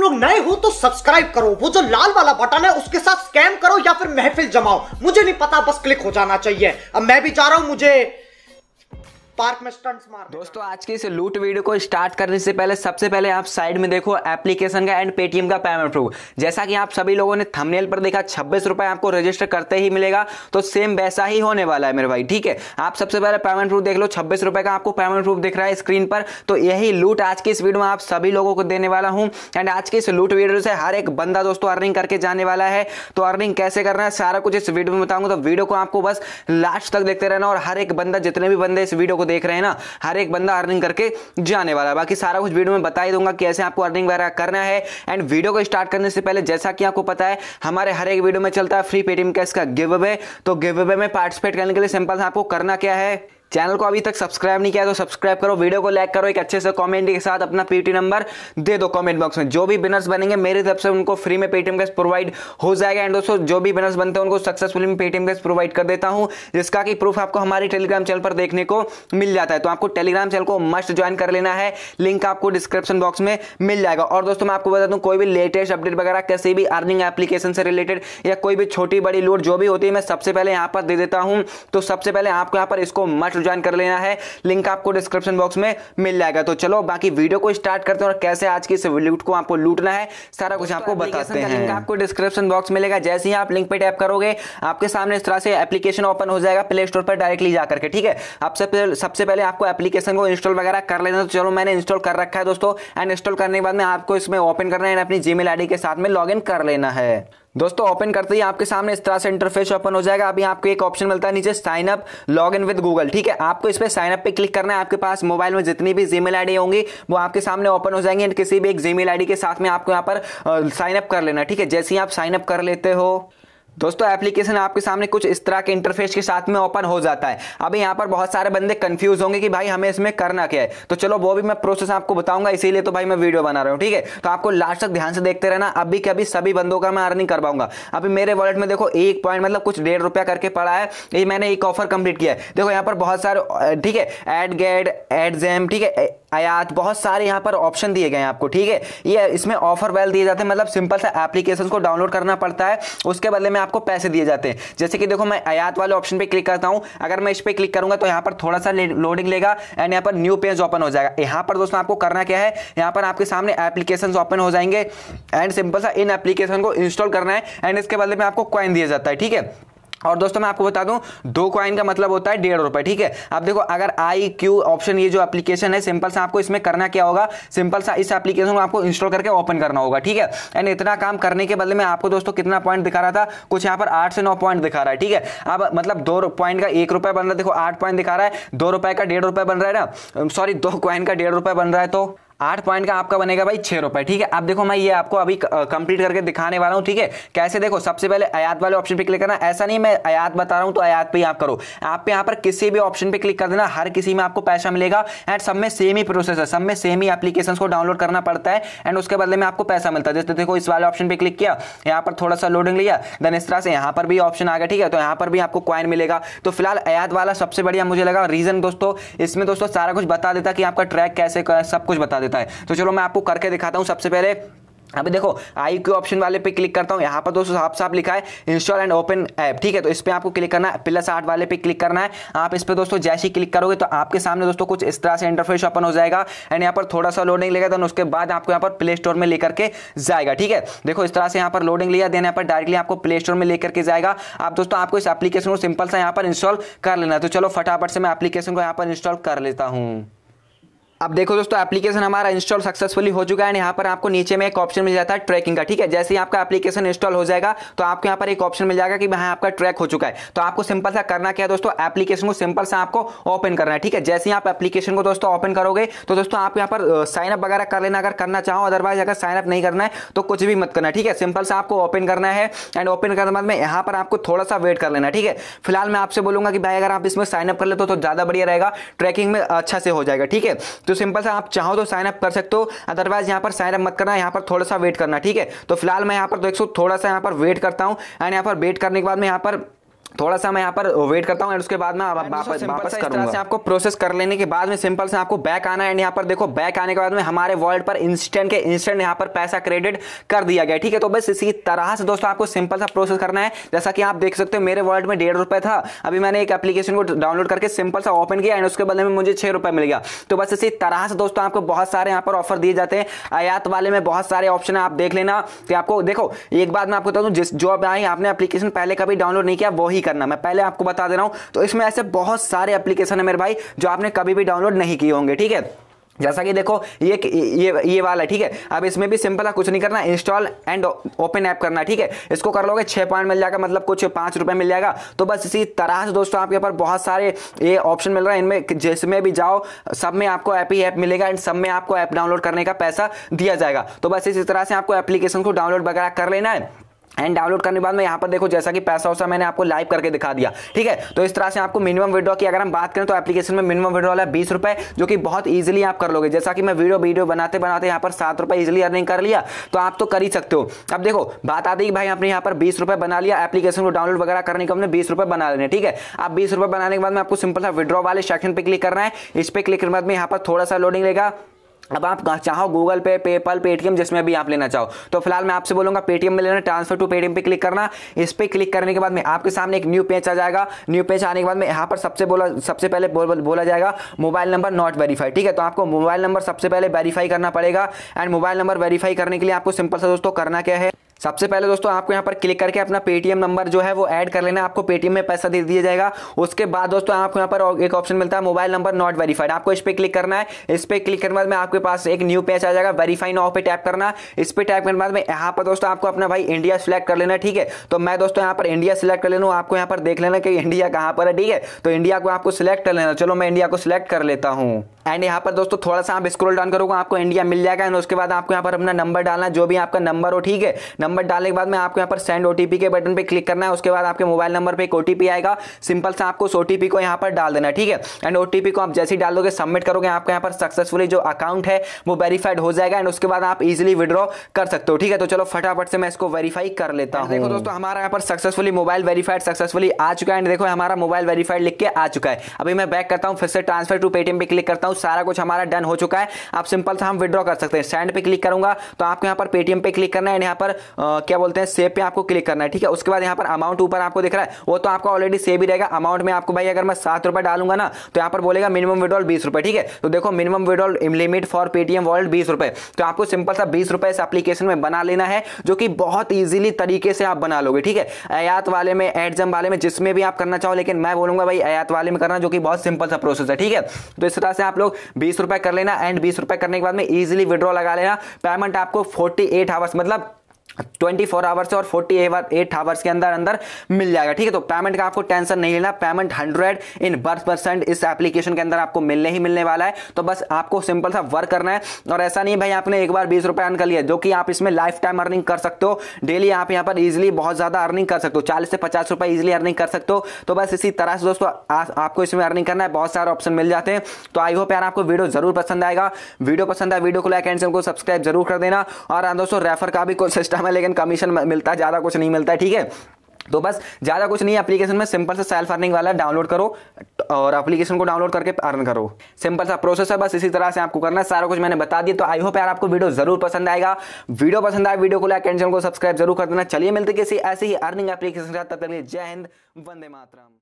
लोग नए हो तो सब्सक्राइब करो वो जो लाल वाला बटन है उसके साथ स्कैम करो या फिर महफिल जमाओ मुझे नहीं पता बस क्लिक हो जाना चाहिए अब मैं भी जा रहा हूं मुझे पार्क में स्टंट्स मार दोस्तों आज की इस लूट वीडियो को स्टार्ट करने से पहले सबसे पहले आप साइड में देखो एप्लीकेशन का एंड पेटीएम का पेमेंट प्रूफ जैसा कि आप सभी लोगों ने थंबनेल पर देखा छब्बीस रुपए आपको रजिस्टर करते ही मिलेगा तो सेम वैसा ही होने वाला है मेरे भाई ठीक है आप सबसे पहले पेमेंट प्रूफ देख लो छब्बीस रुपए का आपको पेमेंट प्रूफ दिख रहा है स्क्रीन पर तो यही लूट आज की इस वीडियो में आप सभी लोगों को देने वाला हूँ एंड आज की इस लूट वीडियो से हर एक बंदा दोस्तों अर्निंग करके जाने वाला है तो अर्निंग कैसे करना है सारा कुछ इस वीडियो में बताऊंगा तो वीडियो को आपको बस लास्ट तक देखते रहना और हर एक बंदा जितने भी बंदे इस वीडियो को देख रहे हैं ना हर एक बंदा अर्निंग करके जाने वाला है बाकी सारा कुछ वीडियो में बता ही दूंगा कि ऐसे आपको अर्निंग वगैरह करना है एंड वीडियो को स्टार्ट करने से पहले जैसा कि आपको पता है हमारे हर एक वीडियो में चलता है फ्री पेटीएम का इसका गिव अवे तो गिव अवे में पार्टिसिपेट करने के लिए सिंपल आपको करना क्या है चैनल को अभी तक सब्सक्राइब नहीं किया तो सब्सक्राइब करो वीडियो को लाइक करो एक अच्छे से कमेंट के साथ अपना पीटी नंबर दे दो कमेंट बॉक्स में जो भी बिनर्स बनेंगे मेरी तरफ से उनको फ्री में पेटीएम कैश प्रोवाइड हो जाएगा एंड दोस्तों जो भी बिनर्स बनते हैं उनको सक्सेसफुली मैं पेटीएम कैश प्रोवाइड कर देता हूँ जिसका कि प्रूफ आपको हमारे टेलीग्राम चैनल पर देखने को मिल जाता है तो आपको टेलीग्राम चैनल को मस्ट ज्वाइन कर लेना है लिंक आपको डिस्क्रिप्शन बॉक्स में मिल जाएगा और दोस्तों मैं आपको बता दूँ कोई भी लेटेस्ट अपडेट वगैरह किसी भी अर्निंग एप्लीकेशन से रिलेटेड या कोई भी छोटी बड़ी लूट जो भी होती है मैं सबसे पहले यहाँ पर दे देता हूँ तो सबसे पहले आपको यहाँ पर इसको मस्ट मास्टर ज्वाइन कर लेना है लिंक आपको डिस्क्रिप्शन बॉक्स में मिल जाएगा तो चलो बाकी वीडियो को स्टार्ट करते हैं और कैसे आज की इस लूट को आपको लूटना है सारा कुछ आपको तो बताते हैं लिंक आपको डिस्क्रिप्शन बॉक्स मिलेगा जैसे ही आप लिंक पर टैप करोगे आपके सामने इस तरह से एप्लीकेशन ओपन हो जाएगा प्ले स्टोर पर डायरेक्टली जाकर करके ठीक है आपसे सबसे पहले आपको एप्लीकेशन को इंस्टॉल वगैरह कर लेना तो चलो मैंने इंस्टॉल कर रखा है दोस्तों एंड इंस्टॉल करने के बाद में आपको इसमें ओपन करना है अपनी जीमेल आईडी के साथ में लॉग कर लेना है दोस्तों ओपन करते ही आपके सामने इस तरह से इंटरफेस ओपन हो जाएगा अभी आपको एक ऑप्शन मिलता है नीचे sign up log in with Google ठीक है आपको इस पर साइन अप पे क्लिक करना है आपके पास मोबाइल में जितनी भी जीमेल आईडी होंगी वो आपके सामने ओपन हो जाएंगे एंड किसी भी एक जीमेल आईडी के साथ में आपको यहाँ पर साइन अप कर लेना ठीक है जैसे ही आप साइन अप कर लेते हो दोस्तों एप्लीकेशन आपके सामने कुछ इस तरह के इंटरफेस के साथ में ओपन हो जाता है अभी यहाँ पर बहुत सारे बंदे कंफ्यूज होंगे कि भाई हमें इसमें करना क्या है तो चलो वो भी मैं प्रोसेस आपको बताऊंगा इसीलिए तो भाई मैं वीडियो बना रहा हूँ ठीक है तो आपको लास्ट तक ध्यान से देखते रहना अभी के अभी सभी बंदों का मैं अर्निंग कर पाऊंगा अभी मेरे वॉलेट में देखो एक पॉइंट मतलब कुछ डेढ़ रुपया करके पड़ा है ये मैंने एक ऑफर कंप्लीट किया है देखो यहाँ पर बहुत सारे ठीक है एड गेड एड जैम ठीक है आयात बहुत सारे यहाँ पर ऑप्शन दिए गए हैं आपको ठीक है ये इसमें ऑफर वेल दिए जाते हैं मतलब सिंपल सा एप्लीकेशन को डाउनलोड करना पड़ता है उसके बदले में आपको पैसे दिए जाते हैं जैसे कि देखो मैं आयात वाले ऑप्शन पे क्लिक करता हूँ अगर मैं इस पर क्लिक करूँगा तो यहाँ पर थोड़ा सा लोडिंग लेगा एंड यहाँ पर न्यू पेज ओपन हो जाएगा यहाँ पर दोस्तों आपको करना क्या है यहाँ पर आपके सामने एप्लीकेशन ओपन हो जाएंगे एंड सिंपल सा इन एप्लीकेशन को इंस्टॉल करना है एंड इसके बदले में आपको क्वाइन दिया जाता है ठीक है और दोस्तों मैं आपको बता दूं दो कॉइन का मतलब होता है डेढ़ रुपए ठीक है अब देखो अगर आई क्यू ऑप्शन ये जो एप्लीकेशन है सिंपल सा आपको इसमें करना क्या होगा सिंपल सा इस एप्लीकेशन को आपको इंस्टॉल करके ओपन करना होगा ठीक है एंड इतना काम करने के बदले में आपको दोस्तों कितना पॉइंट दिखा रहा था कुछ यहाँ पर आठ से नौ पॉइंट दिखा रहा है ठीक है अब मतलब दो पॉइंट का एक रुपये बन रहा है देखो आठ पॉइंट दिखा रहा है दो रुपये का डेढ़ रुपये बन रहा है ना सॉरी दो कॉइन का डेढ़ रुपये बन रहा है तो आठ पॉइंट का आपका बनेगा भाई छह रुपए ठीक है अब देखो मैं ये आपको अभी कंप्लीट करके दिखाने वाला हूँ ठीक है कैसे देखो सबसे पहले आयात वाले ऑप्शन पे क्लिक करना ऐसा नहीं मैं आयात बता रहा हूँ तो आयात पे ही आप करो आप यहाँ पर किसी भी ऑप्शन पे क्लिक कर देना हर किसी में आपको पैसा मिलेगा एंड सब में सेम ही प्रोसेस है सब में सेम ही एप्लीकेशन को डाउनलोड करना पड़ता है एंड उसके बदले में आपको पैसा मिलता है जैसे देखो इस वाले ऑप्शन पे क्लिक किया यहाँ पर थोड़ा सा लोडिंग लिया देन इस तरह से यहाँ पर भी ऑप्शन आ गया ठीक है तो यहाँ पर भी आपको क्वाइन मिलेगा तो फिलहाल आयात वाला सबसे बढ़िया मुझे लगा रीज़न दोस्तों इसमें दोस्तों सारा कुछ बता देता कि आपका ट्रैक कैसे सब कुछ बता देता देता है तो चलो मैं आपको करके दिखाता हूँ सबसे पहले अभी देखो आई क्यू ऑप्शन वाले पे क्लिक करता हूँ यहाँ पर दोस्तों साफ साफ लिखा है इंस्टॉल एंड ओपन ऐप ठीक है तो इस पर आपको क्लिक करना है प्लस आठ वाले पे क्लिक करना है आप इस पर दोस्तों जैसे ही क्लिक करोगे तो आपके सामने दोस्तों कुछ इस तरह से इंटरफेस ओपन हो जाएगा एंड यहाँ पर थोड़ा सा लोडिंग लेगा देन उसके बाद आपको यहाँ पर प्ले स्टोर में लेकर के जाएगा ठीक है देखो इस तरह से यहाँ पर लोडिंग लिया देन यहाँ पर डायरेक्टली आपको प्ले स्टोर में लेकर के जाएगा आप दोस्तों आपको इस एप्लीकेशन को सिंपल सा यहाँ पर इंस्टॉल कर लेना तो चलो फटाफट से मैं एप्लीकेशन को यहाँ पर इंस्टॉल कर लेता हूँ अब देखो दोस्तों एप्लीकेशन हमारा इंस्टॉल सक्सेसफुली हो चुका है यहाँ पर आपको नीचे में एक ऑप्शन मिल जाता है ट्रैकिंग का ठीक है जैसे ही आपका एप्लीकेशन इंस्टॉल हो जाएगा तो आपको यहाँ पर एक ऑप्शन मिल जाएगा कि भाई हाँ, आपका ट्रैक हो चुका है तो आपको सिंपल सा करना क्या है दोस्तों एप्लीकेशन को सिंपल सा आपको ओपन करना है ठीक है जैसे ही आप एप्लीकेशन को दोस्तों ओपन करोगे तो दोस्तों आप यहाँ पर साइनअप वगैरह कर लेना अगर करना चाहो अदरवाइज अगर साइनअप नहीं करना है तो कुछ भी मत करना ठीक है सिंपल सा आपको ओपन करना है एंड ओपन करने के बाद में यहाँ पर आपको थोड़ा सा वेट कर लेना ठीक है फिलहाल मैं आपसे बोलूंगा कि भाई अगर आप इसमें साइनअप कर लेते तो, तो ज़्यादा बढ़िया रहेगा ट्रैकिंग में अच्छा से हो जाएगा ठीक है तो सिंपल सा आप चाहो तो साइनअप कर सकते हो अदरवाइज यहाँ पर साइनअप मत करना यहाँ पर थोड़ा सा वेट करना ठीक है तो फिलहाल मैं यहाँ पर देख तो सो थोड़ा सा यहाँ पर वेट करता हूँ एंड यहाँ पर वेट करने के बाद मैं यहाँ पर थोड़ा सा मैं यहाँ पर वेट करता हूँ एंड उसके बाद मैं वापस वापस करूँगा आपको प्रोसेस कर लेने के बाद में सिंपल से आपको बैक आना एंड यहाँ पर देखो बैक आने के बाद में हमारे वर्ल्ड पर इंस्टेंट के इंस्टेंट यहाँ पर पैसा क्रेडिट कर दिया गया ठीक है तो बस इसी तरह से दोस्तों आपको सिंपल सा प्रोसेस करना है जैसा कि आप देख सकते हो मेरे वर्ल्ड में डेढ़ रुपये था अभी मैंने एक एप्लीकेशन को डाउनलोड करके सिंपल सा ओपन किया एंड उसके बदले में मुझे छः मिल गया तो बस इसी तरह से दोस्तों आपको बहुत सारे यहाँ पर ऑफर दिए जाते हैं आयात वाले में बहुत सारे ऑप्शन है आप देख लेना कि तो आपको देखो एक बात मैं आपको बता दूँ जिस जो आपने एप्लीकेशन पहले कभी डाउनलोड नहीं किया वही ही करना मैं पहले आपको बता दे रहा हूं तो इसमें ऐसे बहुत सारे एप्लीकेशन है मेरे भाई जो आपने कभी भी डाउनलोड नहीं किए होंगे ठीक है जैसा कि देखो ये ये ये वाला ठीक है अब इसमें भी सिंपल है कुछ नहीं करना इंस्टॉल एंड ओपन ऐप करना ठीक है इसको कर लोगे छः पॉइंट मिल जाएगा मतलब कुछ पाँच रुपये मिल जाएगा तो बस इसी तरह से दोस्तों आपके ऊपर बहुत सारे ये ऑप्शन मिल रहा है इनमें जिसमें भी जाओ सब में आपको ऐप ही ऐप मिलेगा एंड सब में आपको ऐप डाउनलोड करने का पैसा दिया जाएगा तो बस इसी तरह से आपको एप्लीकेशन को डाउनलोड वगैरह कर लेना है एंड डाउनलोड करने के बाद में यहाँ पर देखो जैसा कि पैसा वैसा मैंने आपको लाइव करके दिखा दिया ठीक है तो इस तरह से आपको मिनिमम विड्रॉ की अगर हम बात करें तो एप्लीकेशन में मिनिमम विड्रॉल है बीस रुपए जो कि बहुत ईजिली आप कर लोगे जैसा कि मैं वीडियो वीडियो बनाते बनाते यहाँ पर सात रुपए ईजिली अर्निंग कर लिया तो आप तो कर ही सकते हो अब देखो बात आती है भाई आपने यहाँ पर बीस रुपए बना लिया एप्लीकेशन को डाउनलोड वगैरह करने के हमने बीस रुपए बना लेने ठीक है आप बीस रुपए बनाने के बाद में आपको सिंपल सा विड्रॉ वाले सेक्शन पर क्लिक करना है इस पर क्लिक करने के बाद में यहाँ पर थोड़ा सा लोडिंग लेगा अब आप चाहो गूगल पे पेपल पेटीएम जिसमें भी आप लेना चाहो तो फिलहाल मैं आपसे बोलूंगा पेटीएम में लेना ट्रांसफर टू पेटीएम पे क्लिक करना इस पर क्लिक करने के बाद में आपके सामने एक न्यू पेज आ जाएगा न्यू पेज आने के बाद में यहाँ पर सबसे बोला सबसे पहले बोल, बोला जाएगा मोबाइल नंबर नॉट वेरीफाई ठीक है तो आपको मोबाइल नंबर सबसे पहले वेरीफाई करना पड़ेगा एंड मोबाइल नंबर वेरीफाई करने के लिए आपको सिंपल सा दोस्तों करना क्या है सबसे पहले दोस्तों आपको यहाँ पर क्लिक करके अपना पेटीएम नंबर जो है वो ऐड कर लेना आपको पेटीएम में पैसा दे दिया जाएगा उसके बाद दोस्तों आपको यहाँ पर एक ऑप्शन मिलता है मोबाइल नंबर नॉट वेरीफाइड आपको इस पर क्लिक करना है इस पर क्लिक करने बाद में आपके पास एक न्यू पेज आ जाएगा वेरीफाई नाउ पे टैप करना इस पर टैप करने बाद में यहाँ पर दोस्तों आपको अपना भाई इंडिया सेलेक्ट कर लेना ठीक है तो मैं दोस्तों यहाँ पर इंडिया सेलेक्ट कर लेना आपको यहाँ पर देख लेना कि इंडिया कहाँ पर है ठीक है तो इंडिया को आपको सिलेक्ट कर लेना चलो मैं इंडिया को सिलेक्ट कर लेता हूँ एंड यहाँ पर दोस्तों थोड़ा सा आप स्क्रोल डाउन करोगे आपको इंडिया मिल जाएगा एंड उसके बाद आपको यहाँ पर अपना नंबर डालना जो भी आपका नंबर हो ठीक है नंबर डालने के बाद में आपको यहाँ पर सेंड ओटीपी के बटन पर क्लिक करना है उसके बाद आपके मोबाइल नंबर पर एक ओटीपी आएगा सिंपल से आपको उस ओटीपी को यहाँ पर डाल देना ठीक है एंड ओटीपी को आप जैसे ही डालोगे सबमिट करोगे आपके यहाँ पर सक्सेसफुली जो अकाउंट है वो वेरीफाइड हो जाएगा एंड उसके बाद आप इजिली विड्रॉ कर सकते हो ठीक है तो चलो फटाफट से मैं इसको वेरीफाई कर लेता हूँ देखो दोस्तों हमारा यहाँ पर सक्सेसफुली मोबाइल वेरीफाइड सक्सेसफुली आ चुका है एंड देखो हमारा मोबाइल वेरीफाइड लिख के आ चुका है अभी मैं बैक करता हूँ फिर से ट्रांसफर टू पेटीएम पे क्लिक करता हूँ सारा कुछ हमारा डन हो चुका है आप सिंपल से हम विड्रॉ कर सकते हैं सेंड पे क्लिक करूंगा तो आपको यहाँ पर पेटीएम पे क्लिक करना है यहाँ पर आ, क्या बोलते हैं सेव पे आपको क्लिक करना है ठीक है उसके बाद यहाँ पर अमाउंट ऊपर आपको दिख रहा है वो तो आपका ऑलरेडी सेव ही रहेगा अमाउंट में आपको भाई अगर मैं सात डालूंगा ना तो यहाँ पर बोलेगा मिनिमम विड्रॉल बीस ठीक है तो देखो minimum withdrawal limit for Paytm wallet बीस तो आपको सिंपल सा बीस इस एप्लीकेशन में बना लेना है जो कि बहुत ईजिली तरीके से आप बना लोगे ठीक है आयात वाले में एडजम वाले में जिसमें भी आप करना चाहो लेकिन मैं बोलूंगा भाई आयात वाले में करना जो कि बहुत सिंपल सा प्रोसेस है ठीक है तो इस तरह से आप लोग बीस रुपए कर लेना एंड बीस रुपए करने के बाद में इजिली विड्रॉ लगा लेना पेमेंट आपको फोर्टी एट आवर्स मतलब ट्वेंटी फोर आवर्स और फोर्टी एट आवर्स के अंदर अंदर मिल जाएगा ठीक है तो पेमेंट का आपको टेंशन नहीं लेना पेमेंट हंड्रेड इन बर्थ परसेंट इस एप्लीकेशन के अंदर आपको मिलने ही मिलने वाला है तो बस आपको सिंपल सा वर्क करना है और ऐसा नहीं भाई आपने एक बार बीस रुपये अर्न कर लिया जो कि आप इसमें लाइफ टाइम अर्निंग कर सकते हो डेली आप यहाँ पर इजिली बहुत ज़्यादा अर्निंग कर सकते हो चालीस से पचास रुपए ईजिली अर्निंग कर सकते हो तो बस इसी तरह से दोस्तों आपको इसमें अर्निंग करना है बहुत सारे ऑप्शन मिल जाते हैं तो आई होप यार आपको वीडियो जरूर पसंद आएगा वीडियो पसंद आए वीडियो को लाइक एंड सबको सब्सक्राइब जरूर कर देना और हाँ दोस्तों रेफर का भी कोई सिस्टम है लेकिन कमीशन मिलता है ज़्यादा कुछ नहीं मिलता है ठीक है तो बस ज़्यादा कुछ नहीं एप्लीकेशन में सिंपल से सेल्फ अर्निंग वाला डाउनलोड करो और एप्लीकेशन को डाउनलोड करके अर्न करो सिंपल सा प्रोसेस है बस इसी तरह से आपको करना है सारा कुछ मैंने बता दिया तो आई होप यार आपको वीडियो जरूर पसंद आएगा वीडियो पसंद आए वीडियो को लाइक एंड चैनल को सब्सक्राइब जरूर कर देना चलिए मिलते किसी ऐसे ही अर्निंग एप्लीकेशन के साथ तब तक जय हिंद वंदे मातरम